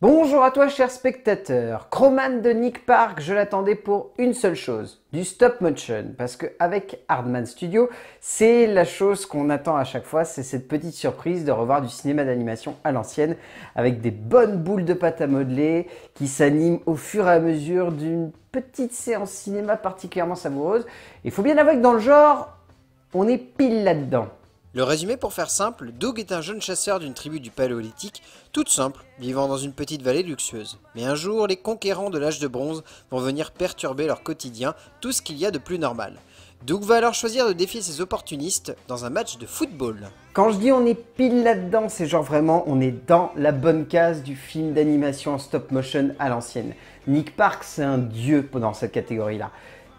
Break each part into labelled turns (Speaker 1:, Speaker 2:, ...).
Speaker 1: Bonjour à toi cher spectateur, Croman de Nick Park, je l'attendais pour une seule chose, du stop motion, parce que avec Hardman Studio, c'est la chose qu'on attend à chaque fois, c'est cette petite surprise de revoir du cinéma d'animation à l'ancienne, avec des bonnes boules de pâte à modeler qui s'animent au fur et à mesure d'une petite séance cinéma particulièrement savoureuse. Il faut bien avouer que dans le genre, on est pile là-dedans. Le résumé pour faire simple, Doug est un jeune chasseur d'une tribu du Paléolithique, toute simple, vivant dans une petite vallée luxueuse. Mais un jour, les conquérants de l'âge de bronze vont venir perturber leur quotidien, tout ce qu'il y a de plus normal. Doug va alors choisir de défier ses opportunistes dans un match de football. Quand je dis on est pile là-dedans, c'est genre vraiment on est dans la bonne case du film d'animation en stop motion à l'ancienne. Nick Park, c'est un dieu dans cette catégorie-là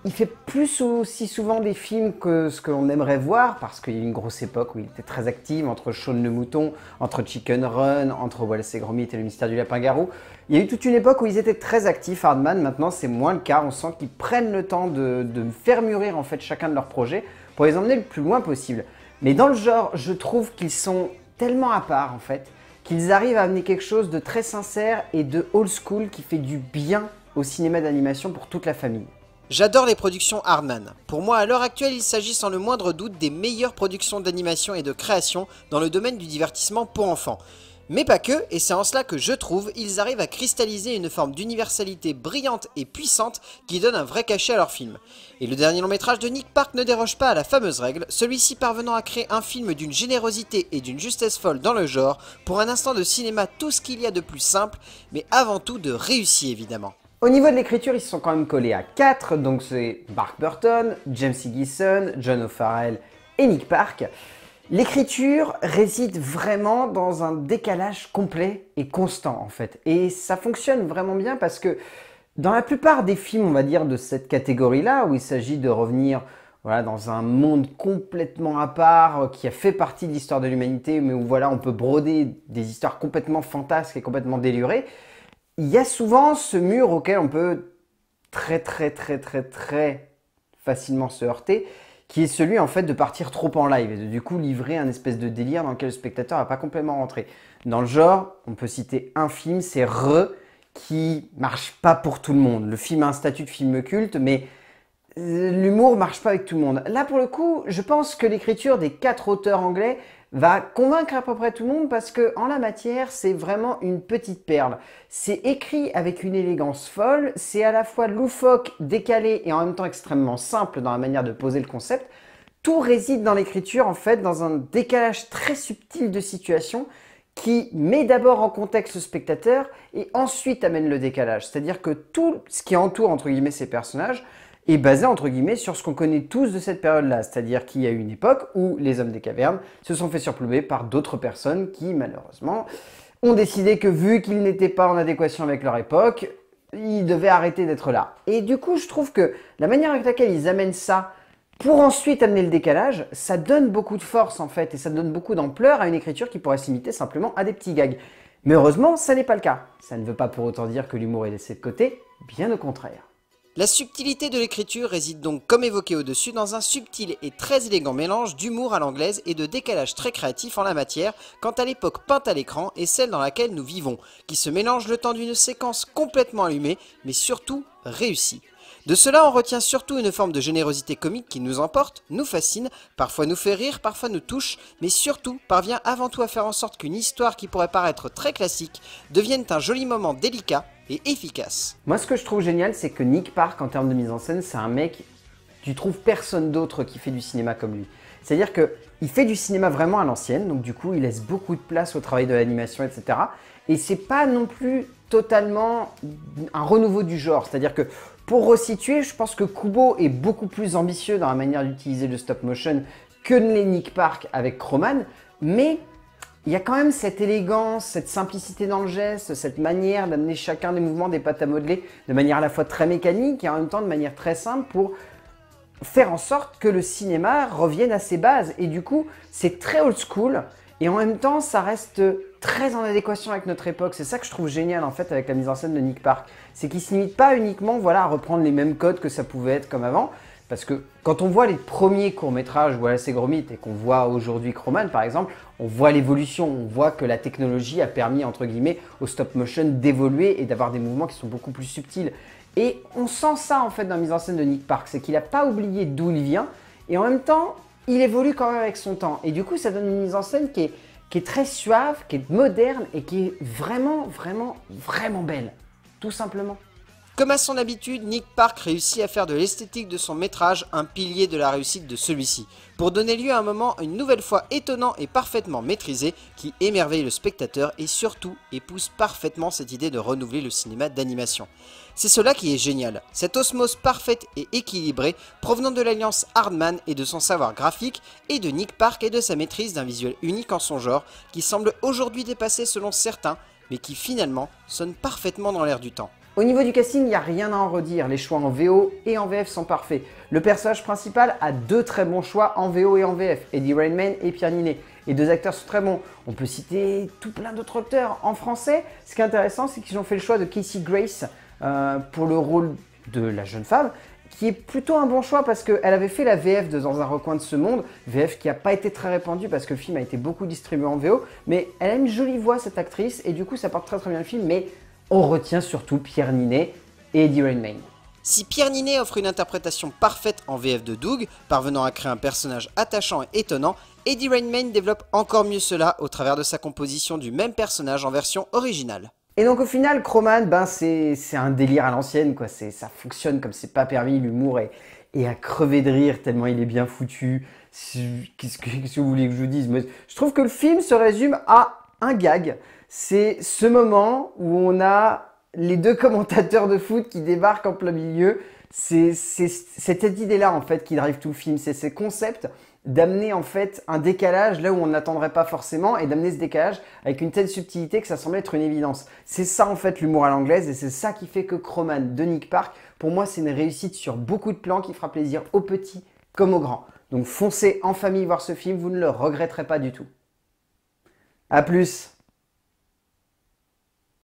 Speaker 1: il fait plus aussi souvent des films que ce que l'on aimerait voir, parce qu'il y a une grosse époque où il était très actif, entre Shaun le Mouton, entre Chicken Run, entre Wallace et Gromit et le mystère du lapin-garou. Il y a eu toute une époque où ils étaient très actifs, Hardman, maintenant c'est moins le cas, on sent qu'ils prennent le temps de, de faire mûrir en fait chacun de leurs projets pour les emmener le plus loin possible. Mais dans le genre, je trouve qu'ils sont tellement à part en fait, qu'ils arrivent à amener quelque chose de très sincère et de old school qui fait du bien au cinéma d'animation pour toute la famille. J'adore les productions Hardman. Pour moi, à l'heure actuelle, il s'agit sans le moindre doute des meilleures productions d'animation et de création dans le domaine du divertissement pour enfants. Mais pas que, et c'est en cela que je trouve, ils arrivent à cristalliser une forme d'universalité brillante et puissante qui donne un vrai cachet à leur film. Et le dernier long métrage de Nick Park ne déroge pas à la fameuse règle, celui-ci parvenant à créer un film d'une générosité et d'une justesse folle dans le genre, pour un instant de cinéma tout ce qu'il y a de plus simple, mais avant tout de réussi évidemment. Au niveau de l'écriture, ils se sont quand même collés à quatre, donc c'est Mark Burton, James E. John O'Farrell et Nick Park. L'écriture réside vraiment dans un décalage complet et constant en fait. Et ça fonctionne vraiment bien parce que dans la plupart des films, on va dire, de cette catégorie-là, où il s'agit de revenir voilà, dans un monde complètement à part, euh, qui a fait partie de l'histoire de l'humanité, mais où voilà, on peut broder des histoires complètement fantasques et complètement délurées, il y a souvent ce mur auquel on peut très très très très très facilement se heurter, qui est celui en fait de partir trop en live et de du coup livrer un espèce de délire dans lequel le spectateur n'a pas complètement rentré. Dans le genre, on peut citer un film, c'est Re, qui marche pas pour tout le monde. Le film a un statut de film culte, mais l'humour marche pas avec tout le monde. Là pour le coup, je pense que l'écriture des quatre auteurs anglais va convaincre à peu près tout le monde parce que en la matière, c'est vraiment une petite perle. C'est écrit avec une élégance folle, c'est à la fois loufoque, décalé et en même temps extrêmement simple dans la manière de poser le concept. Tout réside dans l'écriture en fait, dans un décalage très subtil de situation qui met d'abord en contexte le spectateur et ensuite amène le décalage. C'est-à-dire que tout ce qui entoure entre guillemets ces personnages est basé entre guillemets sur ce qu'on connaît tous de cette période-là, c'est-à-dire qu'il y a eu une époque où les hommes des cavernes se sont fait surplomber par d'autres personnes qui malheureusement ont décidé que vu qu'ils n'étaient pas en adéquation avec leur époque, ils devaient arrêter d'être là. Et du coup, je trouve que la manière avec laquelle ils amènent ça pour ensuite amener le décalage, ça donne beaucoup de force en fait et ça donne beaucoup d'ampleur à une écriture qui pourrait s'imiter simplement à des petits gags. Mais heureusement, ça n'est pas le cas. Ça ne veut pas pour autant dire que l'humour est laissé de côté, bien au contraire. La subtilité de l'écriture réside donc, comme évoqué au-dessus, dans un subtil et très élégant mélange d'humour à l'anglaise et de décalage très créatif en la matière quant à l'époque peinte à l'écran et celle dans laquelle nous vivons, qui se mélange le temps d'une séquence complètement allumée, mais surtout réussie. De cela, on retient surtout une forme de générosité comique qui nous emporte, nous fascine, parfois nous fait rire, parfois nous touche, mais surtout parvient avant tout à faire en sorte qu'une histoire qui pourrait paraître très classique devienne un joli moment délicat et efficace. Moi, ce que je trouve génial, c'est que Nick Park, en termes de mise en scène, c'est un mec, tu trouves personne d'autre qui fait du cinéma comme lui. C'est-à-dire qu'il fait du cinéma vraiment à l'ancienne, donc du coup, il laisse beaucoup de place au travail de l'animation, etc. Et c'est pas non plus totalement un renouveau du genre. C'est-à-dire que pour resituer, je pense que Kubo est beaucoup plus ambitieux dans la manière d'utiliser le stop motion que ne Park avec Croman, mais il y a quand même cette élégance, cette simplicité dans le geste, cette manière d'amener chacun des mouvements des pattes à modeler de manière à la fois très mécanique et en même temps de manière très simple pour faire en sorte que le cinéma revienne à ses bases. Et du coup, c'est très old school et en même temps, ça reste très en adéquation avec notre époque. C'est ça que je trouve génial en fait avec la mise en scène de Nick Park. C'est qu'il ne se limite pas uniquement voilà, à reprendre les mêmes codes que ça pouvait être comme avant. Parce que quand on voit les premiers courts-métrages voilà, et Gromit et qu'on voit aujourd'hui Croman par exemple, on voit l'évolution, on voit que la technologie a permis entre guillemets au stop motion d'évoluer et d'avoir des mouvements qui sont beaucoup plus subtils. Et on sent ça en fait dans la mise en scène de Nick Park, c'est qu'il n'a pas oublié d'où il vient et en même temps il évolue quand même avec son temps. Et du coup ça donne une mise en scène qui est qui est très suave, qui est moderne et qui est vraiment, vraiment, vraiment belle. Tout simplement. Comme à son habitude, Nick Park réussit à faire de l'esthétique de son métrage un pilier de la réussite de celui-ci, pour donner lieu à un moment une nouvelle fois étonnant et parfaitement maîtrisé qui émerveille le spectateur et surtout épouse parfaitement cette idée de renouveler le cinéma d'animation. C'est cela qui est génial, cette osmose parfaite et équilibrée provenant de l'alliance Hardman et de son savoir graphique et de Nick Park et de sa maîtrise d'un visuel unique en son genre qui semble aujourd'hui dépassé selon certains mais qui finalement sonne parfaitement dans l'air du temps. Au niveau du casting, il n'y a rien à en redire. Les choix en VO et en VF sont parfaits. Le personnage principal a deux très bons choix en VO et en VF, Eddie Rainman et Pierre Ninet. Et deux acteurs sont très bons. On peut citer tout plein d'autres acteurs en français. Ce qui est intéressant, c'est qu'ils ont fait le choix de Casey Grace euh, pour le rôle de la jeune femme, qui est plutôt un bon choix parce qu'elle avait fait la VF de Dans un recoin de ce monde, VF qui n'a pas été très répandue parce que le film a été beaucoup distribué en VO, mais elle a une jolie voix cette actrice et du coup ça porte très très bien le film, mais on retient surtout Pierre Ninet et Eddie Redmayne. Si Pierre Ninet offre une interprétation parfaite en VF de Doug, parvenant à créer un personnage attachant et étonnant, Eddie Redmayne développe encore mieux cela au travers de sa composition du même personnage en version originale. Et donc au final, Croman, ben c'est un délire à l'ancienne, quoi. Ça fonctionne comme c'est pas permis, l'humour est, à crever de rire tellement il est bien foutu. Qu'est-ce que, vous voulez que je vous dise Je trouve que le film se résume à un gag c'est ce moment où on a les deux commentateurs de foot qui débarquent en plein milieu. C'est cette idée-là en fait qui drive tout le film, c'est ce concept d'amener en fait un décalage là où on n'attendrait pas forcément et d'amener ce décalage avec une telle subtilité que ça semble être une évidence. C'est ça en fait l'humour à l'anglaise et c'est ça qui fait que Croman de Nick Park, pour moi c'est une réussite sur beaucoup de plans qui fera plaisir aux petits comme aux grands. Donc foncez en famille voir ce film, vous ne le regretterez pas du tout. A plus